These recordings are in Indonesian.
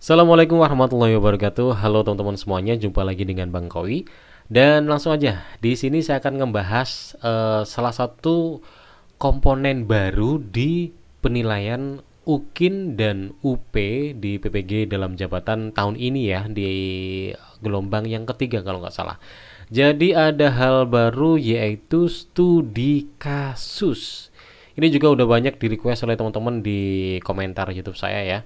Assalamualaikum warahmatullahi wabarakatuh. Halo teman-teman semuanya, jumpa lagi dengan Bang Kowi Dan langsung aja, di sini saya akan membahas uh, salah satu komponen baru di penilaian UKIN dan UP di PPG dalam jabatan tahun ini ya di gelombang yang ketiga kalau nggak salah. Jadi ada hal baru yaitu studi kasus. Ini juga udah banyak di request oleh teman-teman di komentar YouTube saya ya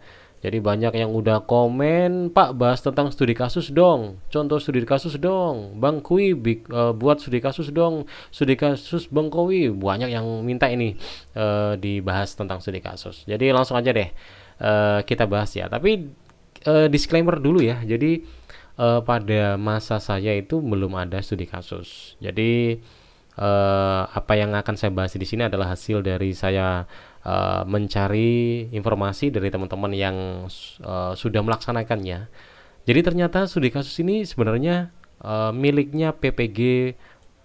jadi banyak yang udah komen, Pak bahas tentang studi kasus dong, contoh studi kasus dong, Bang Kui big, uh, e, buat studi kasus dong, studi kasus Bang Kui banyak yang minta ini uh, dibahas tentang studi kasus. Jadi langsung aja deh uh, kita bahas ya. Tapi uh, disclaimer dulu ya. Jadi uh, pada masa saya itu belum ada studi kasus. Jadi uh, apa yang akan saya bahas di sini adalah hasil dari saya uh, mencari informasi dari teman-teman yang uh, sudah melaksanakannya. Jadi ternyata studi kasus ini sebenarnya uh, miliknya PPG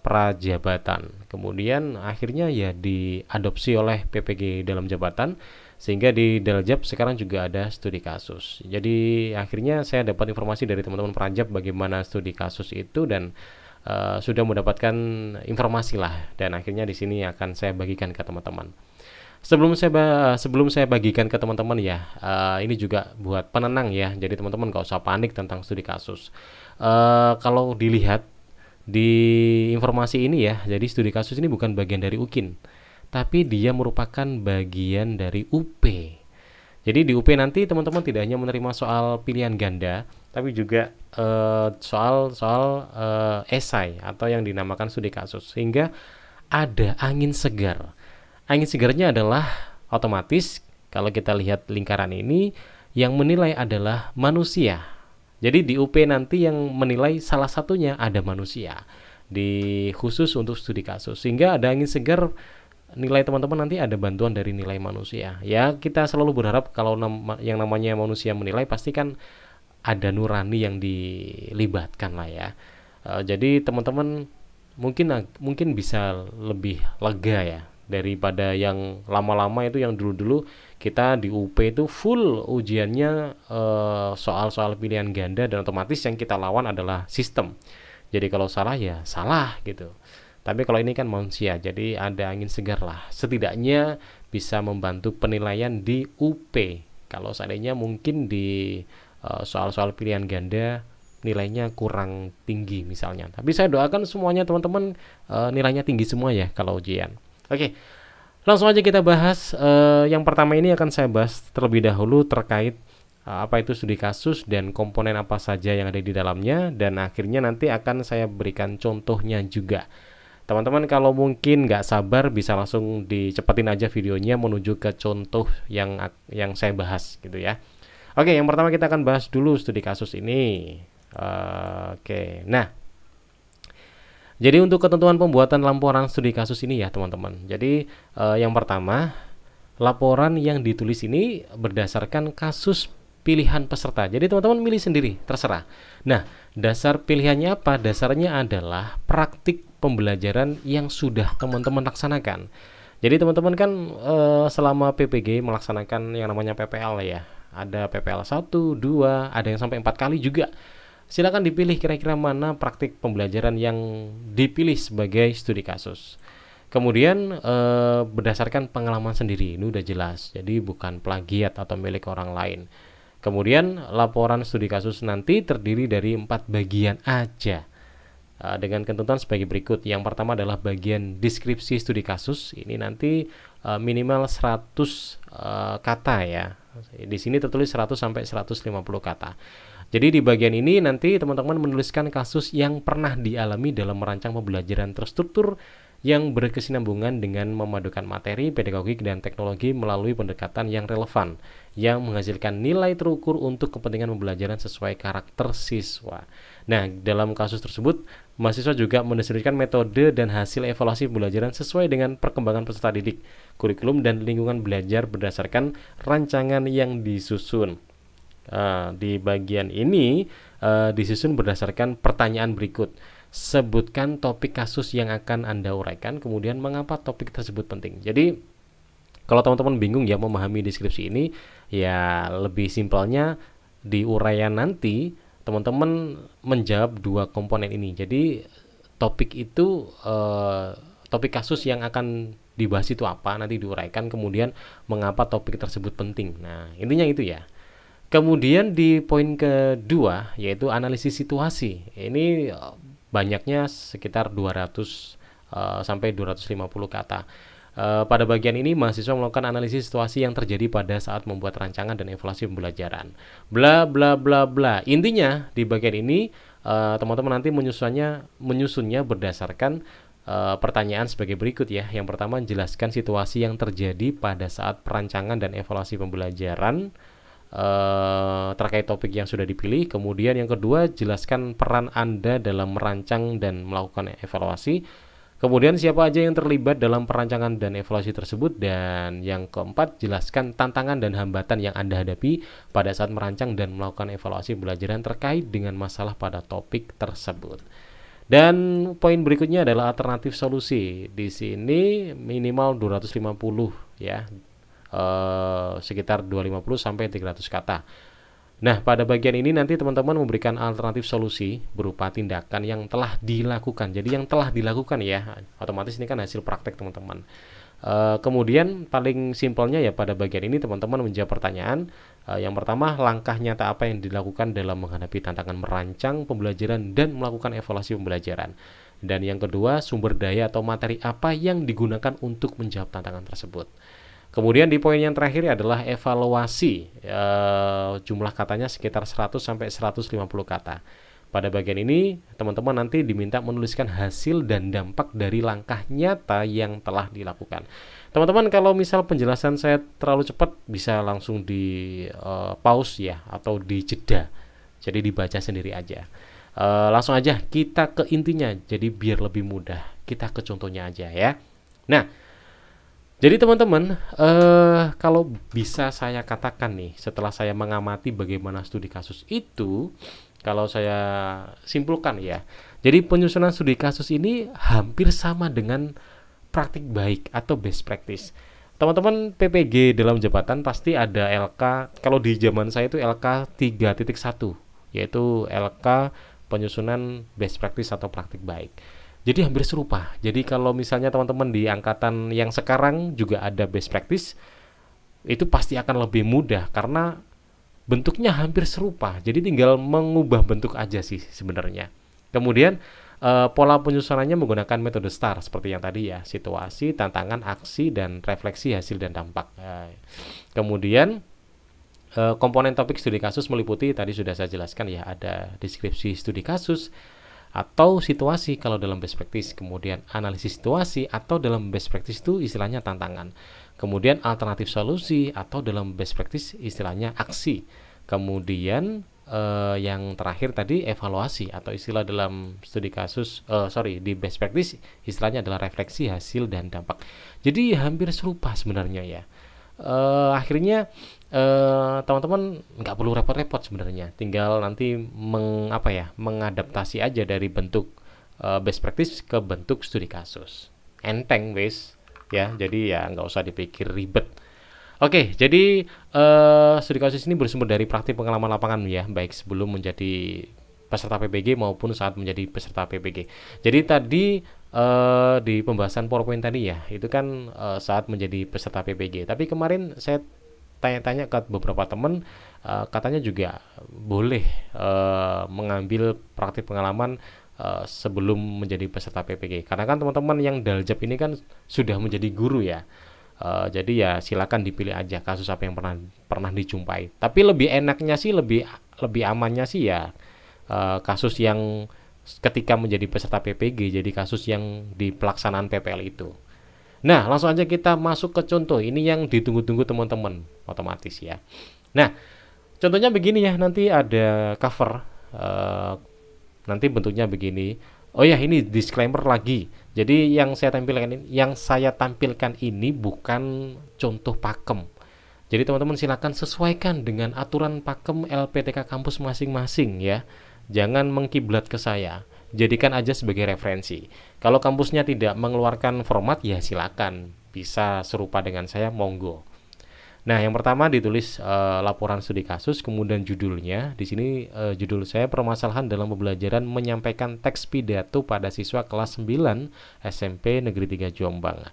Prajabatan. Kemudian akhirnya ya diadopsi oleh PPG dalam jabatan sehingga di Deljab sekarang juga ada studi kasus. Jadi akhirnya saya dapat informasi dari teman-teman Prajab bagaimana studi kasus itu dan uh, sudah mendapatkan informasi lah dan akhirnya di sini akan saya bagikan ke teman-teman. Sebelum saya sebelum saya bagikan ke teman-teman ya, uh, ini juga buat penenang ya. Jadi teman-teman nggak usah panik tentang studi kasus. Uh, kalau dilihat di informasi ini ya, jadi studi kasus ini bukan bagian dari UKIN, tapi dia merupakan bagian dari UP. Jadi di UP nanti teman-teman tidak hanya menerima soal pilihan ganda, tapi juga uh, soal soal uh, esai atau yang dinamakan studi kasus, sehingga ada angin segar angin segarnya adalah otomatis kalau kita lihat lingkaran ini yang menilai adalah manusia. Jadi di UP nanti yang menilai salah satunya ada manusia di khusus untuk studi kasus sehingga ada angin segar nilai teman-teman nanti ada bantuan dari nilai manusia ya kita selalu berharap kalau nama, yang namanya manusia menilai pasti kan ada nurani yang dilibatkan lah ya eh, jadi teman-teman mungkin mungkin bisa lebih lega ya daripada yang lama-lama itu yang dulu-dulu kita di UP itu full ujiannya eh, soal-soal pilihan ganda dan otomatis yang kita lawan adalah sistem jadi kalau salah ya salah gitu tapi kalau ini kan manusia, jadi ada angin segar lah. Setidaknya bisa membantu penilaian di UP. Kalau seandainya mungkin di eh, soal-soal uh, pilihan ganda nilainya kurang tinggi misalnya. Tapi saya doakan semuanya teman-teman uh, nilainya tinggi semua ya kalau ujian. Oke, langsung aja kita bahas. Uh, yang pertama ini akan saya bahas terlebih dahulu terkait uh, apa itu studi kasus dan komponen apa saja yang ada di dalamnya dan akhirnya nanti akan saya berikan contohnya juga. Teman-teman kalau mungkin nggak sabar bisa langsung dicepetin aja videonya menuju ke contoh yang yang saya bahas gitu ya. Oke, yang pertama kita akan bahas dulu studi kasus ini. Uh, Oke, nah jadi untuk ketentuan pembuatan laporan studi kasus ini ya teman-teman. Jadi eh, yang pertama, laporan yang ditulis ini berdasarkan kasus pilihan peserta. Jadi teman-teman milih sendiri, terserah. Nah, dasar pilihannya apa? Dasarnya adalah praktik pembelajaran yang sudah teman-teman laksanakan. Jadi teman-teman kan eh, selama PPG melaksanakan yang namanya PPL ya. Ada PPL 1, 2, ada yang sampai 4 kali juga. Silakan dipilih kira-kira mana praktik pembelajaran yang dipilih sebagai studi kasus. Kemudian e, berdasarkan pengalaman sendiri ini udah jelas. Jadi bukan plagiat atau milik orang lain. Kemudian laporan studi kasus nanti terdiri dari empat bagian aja e, dengan ketentuan sebagai berikut. Yang pertama adalah bagian deskripsi studi kasus. Ini nanti e, minimal 100 e, kata ya. Di sini tertulis 100 sampai 150 kata. Jadi di bagian ini nanti teman-teman menuliskan kasus yang pernah dialami dalam merancang pembelajaran terstruktur yang berkesinambungan dengan memadukan materi, pedagogik, dan teknologi melalui pendekatan yang relevan yang menghasilkan nilai terukur untuk kepentingan pembelajaran sesuai karakter siswa. Nah, dalam kasus tersebut, mahasiswa juga mendeskripsikan metode dan hasil evaluasi pembelajaran sesuai dengan perkembangan peserta didik, kurikulum, dan lingkungan belajar berdasarkan rancangan yang disusun. Uh, di bagian ini uh, disusun berdasarkan pertanyaan berikut. Sebutkan topik kasus yang akan Anda uraikan, kemudian mengapa topik tersebut penting. Jadi, kalau teman-teman bingung ya memahami deskripsi ini, ya lebih simpelnya di uraian nanti teman-teman menjawab dua komponen ini. Jadi topik itu eh, topik kasus yang akan dibahas itu apa nanti diuraikan kemudian mengapa topik tersebut penting. Nah, intinya itu ya. Kemudian di poin kedua yaitu analisis situasi. Ini eh, banyaknya sekitar 200 eh, sampai 250 kata. Eh, pada bagian ini, mahasiswa melakukan analisis situasi yang terjadi pada saat membuat rancangan dan evaluasi pembelajaran. Bla bla bla bla. Intinya di bagian ini eh, teman-teman nanti menyusunnya menyusunnya berdasarkan uh, pertanyaan sebagai berikut ya. Yang pertama, jelaskan situasi yang terjadi pada saat perancangan dan evaluasi pembelajaran uh, terkait topik yang sudah dipilih. Kemudian yang kedua, jelaskan peran Anda dalam merancang dan melakukan evaluasi. Kemudian siapa aja yang terlibat dalam perancangan dan evaluasi tersebut dan yang keempat jelaskan tantangan dan hambatan yang Anda hadapi pada saat merancang dan melakukan evaluasi pelajaran terkait dengan masalah pada topik tersebut. Dan poin berikutnya adalah alternatif solusi. Di sini minimal 250 ya. Eh, sekitar 250 sampai 300 kata Nah, pada bagian ini nanti teman-teman memberikan alternatif solusi berupa tindakan yang telah dilakukan. Jadi yang telah dilakukan ya, otomatis ini kan hasil praktek teman-teman. Uh, kemudian paling simpelnya ya pada bagian ini teman-teman menjawab pertanyaan uh, yang pertama langkah nyata apa yang dilakukan dalam menghadapi tantangan merancang pembelajaran dan melakukan evaluasi pembelajaran. Dan yang kedua sumber daya atau materi apa yang digunakan untuk menjawab tantangan tersebut. Kemudian di poin yang terakhir adalah evaluasi e, jumlah katanya sekitar 100 sampai 150 kata. Pada bagian ini, teman-teman nanti diminta menuliskan hasil dan dampak dari langkah nyata yang telah dilakukan. Teman-teman, kalau misal penjelasan saya terlalu cepat, bisa langsung di e, pause ya, atau di jeda. Jadi dibaca sendiri aja. E, langsung aja kita ke intinya, jadi biar lebih mudah. Kita ke contohnya aja ya. Nah, jadi teman-teman, uh, kalau bisa saya katakan nih, setelah saya mengamati bagaimana studi kasus itu, kalau saya simpulkan ya, jadi penyusunan studi kasus ini hampir sama dengan praktik baik atau best practice. Teman-teman PPG dalam jabatan pasti ada LK, kalau di zaman saya itu LK 3.1, yaitu LK penyusunan best practice atau praktik baik. Jadi hampir serupa. Jadi kalau misalnya teman-teman di angkatan yang sekarang juga ada best practice, itu pasti akan lebih mudah karena bentuknya hampir serupa. Jadi tinggal mengubah bentuk aja sih sebenarnya. Kemudian Uh, pola penyusunannya menggunakan metode STAR seperti yang tadi ya, situasi, tantangan, aksi, dan refleksi hasil dan dampak. Nah, kemudian eh, komponen topik studi kasus meliputi tadi sudah saya jelaskan ya ada deskripsi studi kasus, atau situasi kalau dalam best practice, kemudian analisis situasi atau dalam best practice itu istilahnya tantangan. Kemudian alternatif solusi atau dalam best practice istilahnya aksi. Kemudian eh, yang terakhir tadi evaluasi atau istilah dalam studi kasus eh, sorry di best practice istilahnya adalah refleksi hasil dan dampak. Jadi hampir serupa sebenarnya ya. Eh, akhirnya eh, teman-teman nggak perlu repot-repot sebenarnya tinggal nanti meng, apa ya mengadaptasi aja dari bentuk eh, best practice ke bentuk studi kasus enteng wes ya jadi ya nggak usah dipikir ribet Oke, jadi uh, studi kasus ini bersumber dari praktik pengalaman lapangan ya, baik sebelum menjadi peserta PPG maupun saat menjadi peserta PPG. Jadi tadi uh, di pembahasan PowerPoint tadi ya, itu kan uh, saat menjadi peserta PPG. Tapi kemarin saya tanya-tanya ke beberapa temen uh, katanya juga boleh uh, mengambil praktik pengalaman uh, sebelum menjadi peserta PPG karena kan teman-teman yang daljab ini kan sudah menjadi guru ya uh, jadi ya silakan dipilih aja kasus apa yang pernah pernah dijumpai tapi lebih enaknya sih lebih lebih amannya sih ya uh, kasus yang ketika menjadi peserta PPG jadi kasus yang di pelaksanaan PPL itu Nah, langsung aja kita masuk ke contoh. Ini yang ditunggu-tunggu teman-teman, otomatis ya. Nah, contohnya begini ya. Nanti ada cover. Uh, nanti bentuknya begini. Oh ya, ini disclaimer lagi. Jadi yang saya tampilkan ini, yang saya tampilkan ini bukan contoh pakem. Jadi teman-teman silakan sesuaikan dengan aturan pakem LPTK kampus masing-masing ya. Jangan mengkiblat ke saya jadikan aja sebagai referensi. Kalau kampusnya tidak mengeluarkan format ya silakan bisa serupa dengan saya monggo. Nah, yang pertama ditulis e, laporan studi kasus, kemudian judulnya. Di sini e, judul saya permasalahan dalam pembelajaran menyampaikan teks pidato pada siswa kelas 9 SMP Negeri 3 Jombang.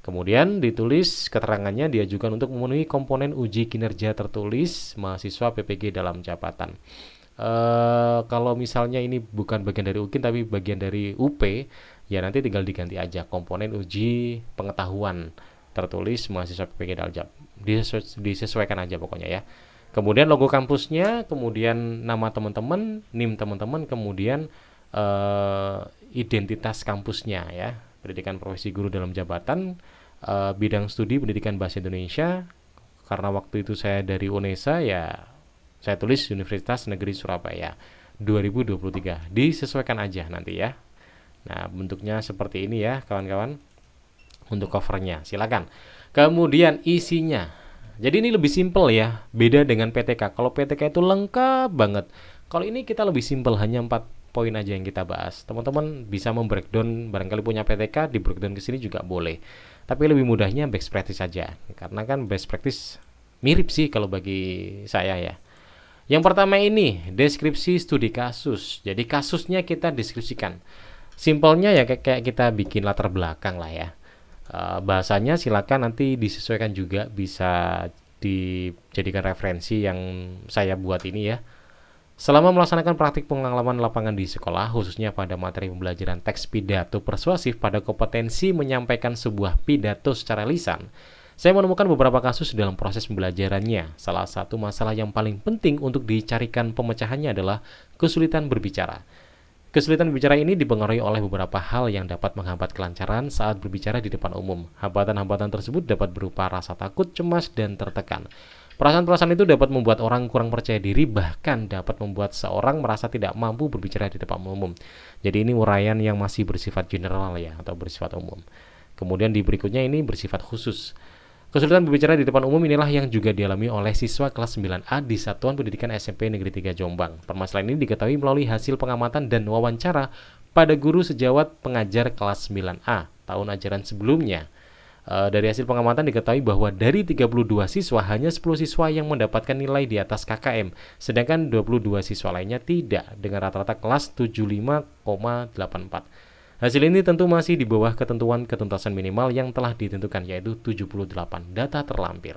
Kemudian ditulis keterangannya diajukan untuk memenuhi komponen uji kinerja tertulis mahasiswa PPG dalam jabatan uh, kalau misalnya ini bukan bagian dari UKIN tapi bagian dari UP, ya nanti tinggal diganti aja komponen uji pengetahuan tertulis mahasiswa PPG Daljab. disesuaikan aja pokoknya ya. Kemudian logo kampusnya, kemudian nama teman-teman, NIM teman-teman, kemudian uh, identitas kampusnya ya. Pendidikan profesi guru dalam jabatan, uh, bidang studi pendidikan bahasa Indonesia. Karena waktu itu saya dari UNESA ya saya tulis Universitas Negeri Surabaya 2023. Disesuaikan aja nanti ya. Nah, bentuknya seperti ini ya, kawan-kawan. Untuk covernya, silakan. Kemudian isinya. Jadi ini lebih simpel ya, beda dengan PTK. Kalau PTK itu lengkap banget. Kalau ini kita lebih simpel, hanya empat poin aja yang kita bahas. Teman-teman bisa membreakdown barangkali punya PTK di breakdown ke sini juga boleh. Tapi lebih mudahnya best practice saja. Karena kan best practice mirip sih kalau bagi saya ya. Yang pertama ini deskripsi studi kasus. Jadi kasusnya kita deskripsikan. Simpelnya ya kayak kita bikin latar belakang lah ya. Eh, bahasanya silakan nanti disesuaikan juga bisa dijadikan referensi yang saya buat ini ya. Selama melaksanakan praktik pengalaman lapangan di sekolah, khususnya pada materi pembelajaran teks pidato persuasif pada kompetensi menyampaikan sebuah pidato secara lisan, saya menemukan beberapa kasus dalam proses pembelajarannya. Salah satu masalah yang paling penting untuk dicarikan pemecahannya adalah kesulitan berbicara. Kesulitan berbicara ini dipengaruhi oleh beberapa hal yang dapat menghambat kelancaran saat berbicara di depan umum. Hambatan-hambatan tersebut dapat berupa rasa takut, cemas, dan tertekan. Perasaan-perasaan itu dapat membuat orang kurang percaya diri, bahkan dapat membuat seorang merasa tidak mampu berbicara di depan umum. Jadi ini uraian yang masih bersifat general ya, atau bersifat umum. Kemudian di berikutnya ini bersifat khusus. Kesulitan berbicara di depan umum inilah yang juga dialami oleh siswa kelas 9A di Satuan Pendidikan SMP Negeri 3 Jombang. Permasalahan ini diketahui melalui hasil pengamatan dan wawancara pada guru sejawat pengajar kelas 9A tahun ajaran sebelumnya. E, dari hasil pengamatan diketahui bahwa dari 32 siswa hanya 10 siswa yang mendapatkan nilai di atas KKM, sedangkan 22 siswa lainnya tidak dengan rata-rata kelas 75,84. Hasil ini tentu masih di bawah ketentuan ketuntasan minimal yang telah ditentukan yaitu 78 data terlampir.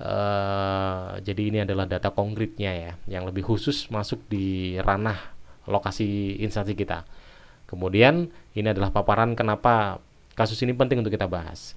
Uh, jadi ini adalah data konkretnya ya, yang lebih khusus masuk di ranah lokasi instansi kita. Kemudian ini adalah paparan kenapa kasus ini penting untuk kita bahas.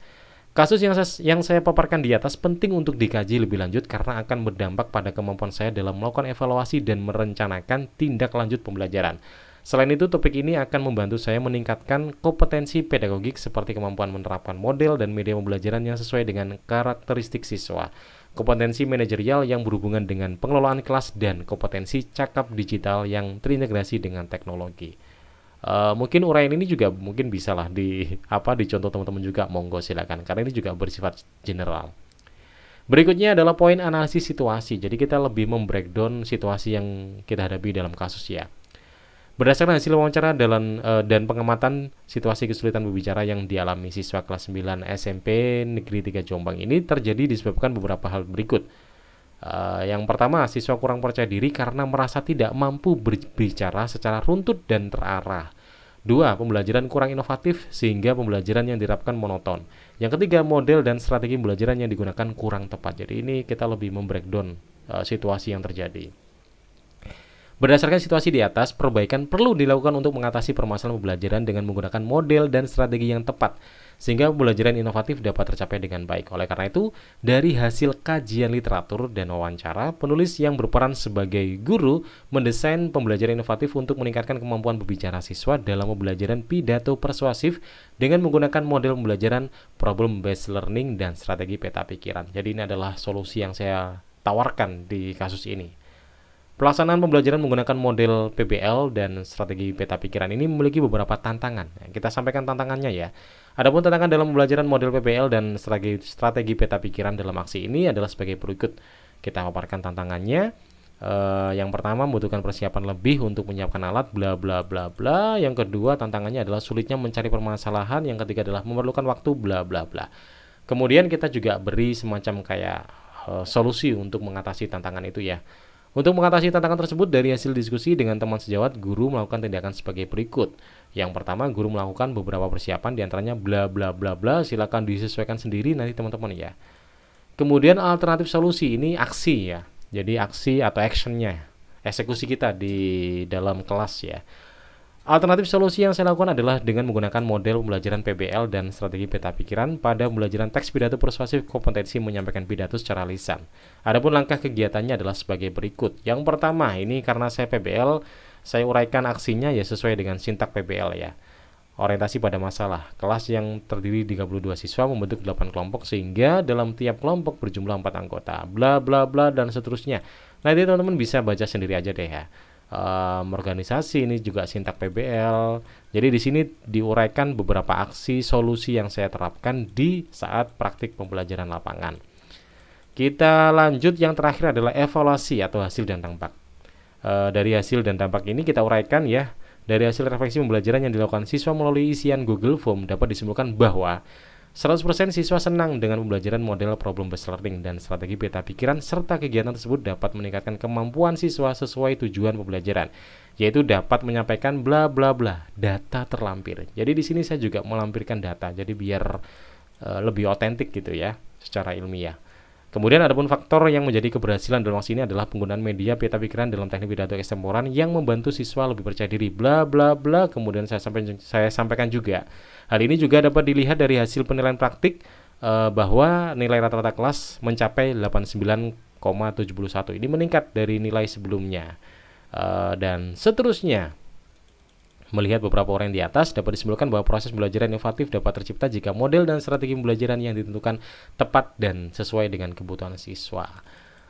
Kasus yang saya, yang saya paparkan di atas penting untuk dikaji lebih lanjut karena akan berdampak pada kemampuan saya dalam melakukan evaluasi dan merencanakan tindak lanjut pembelajaran. Selain itu, topik ini akan membantu saya meningkatkan kompetensi pedagogik seperti kemampuan menerapkan model dan media pembelajaran yang sesuai dengan karakteristik siswa, kompetensi manajerial yang berhubungan dengan pengelolaan kelas, dan kompetensi cakap digital yang terintegrasi dengan teknologi. Uh, mungkin uraian ini juga mungkin bisalah di apa dicontoh teman-teman juga monggo silakan karena ini juga bersifat general. Berikutnya adalah poin analisis situasi. Jadi kita lebih membreakdown situasi yang kita hadapi dalam kasus ya. Berdasarkan hasil wawancara dalam, uh, dan pengamatan situasi kesulitan berbicara yang dialami siswa kelas 9 SMP Negeri 3 Jombang ini terjadi disebabkan beberapa hal berikut. Uh, yang pertama, siswa kurang percaya diri karena merasa tidak mampu berbicara secara runtut dan terarah. Dua, pembelajaran kurang inovatif sehingga pembelajaran yang dirapkan monoton. Yang ketiga, model dan strategi pembelajaran yang digunakan kurang tepat. Jadi ini kita lebih membreakdown uh, situasi yang terjadi. Berdasarkan situasi di atas, perbaikan perlu dilakukan untuk mengatasi permasalahan pembelajaran dengan menggunakan model dan strategi yang tepat, sehingga pembelajaran inovatif dapat tercapai dengan baik. Oleh karena itu, dari hasil kajian literatur dan wawancara, penulis yang berperan sebagai guru mendesain pembelajaran inovatif untuk meningkatkan kemampuan berbicara siswa dalam pembelajaran pidato persuasif dengan menggunakan model pembelajaran problem-based learning dan strategi peta pikiran. Jadi ini adalah solusi yang saya tawarkan di kasus ini. Pelaksanaan pembelajaran menggunakan model PBL dan strategi peta pikiran ini memiliki beberapa tantangan. Kita sampaikan tantangannya ya. Adapun tantangan dalam pembelajaran model PBL dan strategi, strategi peta pikiran dalam aksi ini adalah sebagai berikut. Kita paparkan tantangannya. Uh, yang pertama membutuhkan persiapan lebih untuk menyiapkan alat bla bla bla bla. Yang kedua tantangannya adalah sulitnya mencari permasalahan. Yang ketiga adalah memerlukan waktu bla bla bla. Kemudian kita juga beri semacam kayak uh, solusi untuk mengatasi tantangan itu ya. Untuk mengatasi tantangan tersebut, dari hasil diskusi dengan teman sejawat, guru melakukan tindakan sebagai berikut. Yang pertama, guru melakukan beberapa persiapan diantaranya bla bla bla bla, silakan disesuaikan sendiri nanti teman-teman ya. Kemudian alternatif solusi ini aksi ya, jadi aksi atau actionnya, eksekusi kita di dalam kelas ya. Alternatif solusi yang saya lakukan adalah dengan menggunakan model pembelajaran PBL dan strategi peta pikiran pada pembelajaran teks pidato persuasif kompetensi menyampaikan pidato secara lisan. Adapun langkah kegiatannya adalah sebagai berikut. Yang pertama, ini karena saya PBL, saya uraikan aksinya ya sesuai dengan sintak PBL ya. Orientasi pada masalah. Kelas yang terdiri 32 siswa membentuk 8 kelompok sehingga dalam tiap kelompok berjumlah 4 anggota. Bla bla bla dan seterusnya. Nah, teman-teman bisa baca sendiri aja deh ya um, organisasi ini juga sintak PBL. Jadi di sini diuraikan beberapa aksi solusi yang saya terapkan di saat praktik pembelajaran lapangan. Kita lanjut yang terakhir adalah evaluasi atau hasil dan dampak. E, dari hasil dan dampak ini kita uraikan ya. Dari hasil refleksi pembelajaran yang dilakukan siswa melalui isian Google Form dapat disimpulkan bahwa 100% siswa senang dengan pembelajaran model problem based learning dan strategi beta pikiran serta kegiatan tersebut dapat meningkatkan kemampuan siswa sesuai tujuan pembelajaran yaitu dapat menyampaikan bla bla bla data terlampir. Jadi di sini saya juga melampirkan data jadi biar uh, lebih otentik gitu ya secara ilmiah. Kemudian ada pun faktor yang menjadi keberhasilan dalam aksi ini adalah penggunaan media peta pikiran dalam teknik pidato ekstemporan yang membantu siswa lebih percaya diri bla bla bla. Kemudian saya sampaikan saya sampaikan juga. Hal ini juga dapat dilihat dari hasil penilaian praktik eh, bahwa nilai rata-rata kelas mencapai 89,71. Ini meningkat dari nilai sebelumnya. Eh, dan seterusnya. Melihat beberapa orang di atas, dapat disimpulkan bahwa proses pembelajaran inovatif dapat tercipta jika model dan strategi pembelajaran yang ditentukan tepat dan sesuai dengan kebutuhan siswa.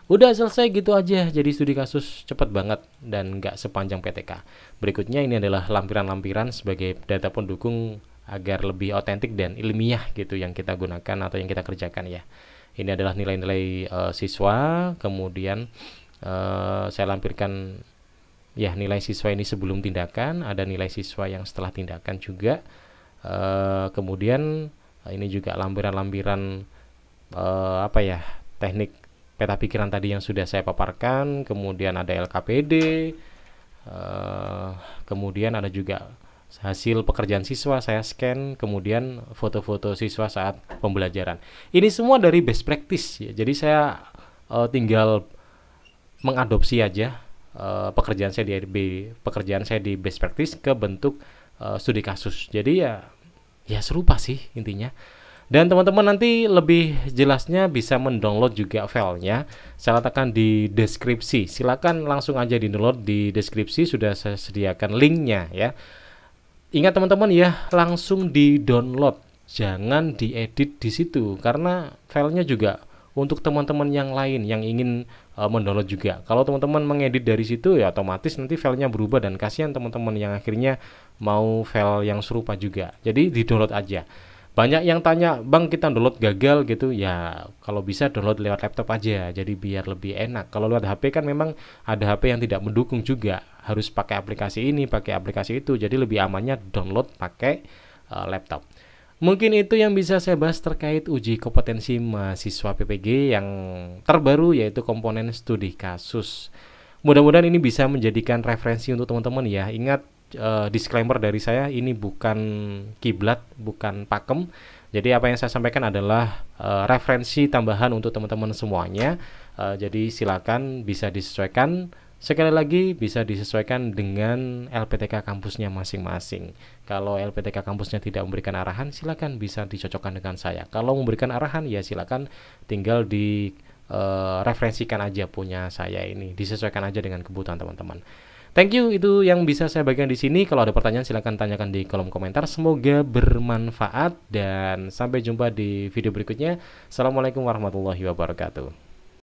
Udah selesai gitu aja, jadi studi kasus cepat banget dan nggak sepanjang PTK. Berikutnya ini adalah lampiran-lampiran sebagai data pendukung agar lebih otentik dan ilmiah gitu yang kita gunakan atau yang kita kerjakan ya. Ini adalah nilai-nilai uh, siswa, kemudian uh, saya lampirkan ya nilai siswa ini sebelum tindakan, ada nilai siswa yang setelah tindakan juga. E, kemudian eh, ini juga lampiran-lampiran e, apa ya teknik peta pikiran tadi yang sudah saya paparkan, kemudian ada LKPD, e, kemudian ada juga hasil pekerjaan siswa saya scan kemudian foto-foto siswa saat pembelajaran ini semua dari best practice ya jadi saya uh, tinggal mengadopsi aja Eh, pekerjaan saya di RB, pekerjaan saya di best practice ke bentuk uh, studi kasus. Jadi ya ya serupa sih intinya. Dan teman-teman nanti lebih jelasnya bisa mendownload juga filenya. Saya letakkan di deskripsi. Silakan langsung aja di download di deskripsi sudah saya sediakan linknya ya. Ingat teman-teman ya langsung di download, jangan diedit di situ karena filenya juga untuk teman-teman yang lain yang ingin Eh, mendownload juga. Kalau teman-teman mengedit dari situ ya otomatis nanti filenya berubah dan kasihan teman-teman yang akhirnya mau file yang serupa juga. Jadi di-download aja. Banyak yang tanya, "Bang, kita download gagal gitu." Ya, kalau bisa download lewat laptop aja. Jadi biar lebih enak. Kalau lewat HP kan memang ada HP yang tidak mendukung juga. Harus pakai aplikasi ini, pakai aplikasi itu. Jadi lebih amannya download pakai uh, laptop. Mungkin itu yang bisa saya bahas terkait uji kompetensi mahasiswa PPG yang terbaru yaitu komponen studi kasus. Mudah-mudahan ini bisa menjadikan referensi untuk teman-teman ya. Ingat uh, disclaimer dari saya ini bukan kiblat, bukan pakem. Jadi apa yang saya sampaikan adalah uh, referensi tambahan untuk teman-teman semuanya. Uh, jadi silakan bisa disesuaikan Sekali lagi bisa disesuaikan dengan LPTK kampusnya masing-masing. Kalau LPTK kampusnya tidak memberikan arahan, silakan bisa dicocokkan dengan saya. Kalau memberikan arahan, ya silakan tinggal di uh, referensikan aja punya saya ini, disesuaikan aja dengan kebutuhan teman-teman. Thank you itu yang bisa saya bagikan di sini. Kalau ada pertanyaan silahkan tanyakan di kolom komentar. Semoga bermanfaat dan sampai jumpa di video berikutnya. Assalamualaikum warahmatullahi wabarakatuh.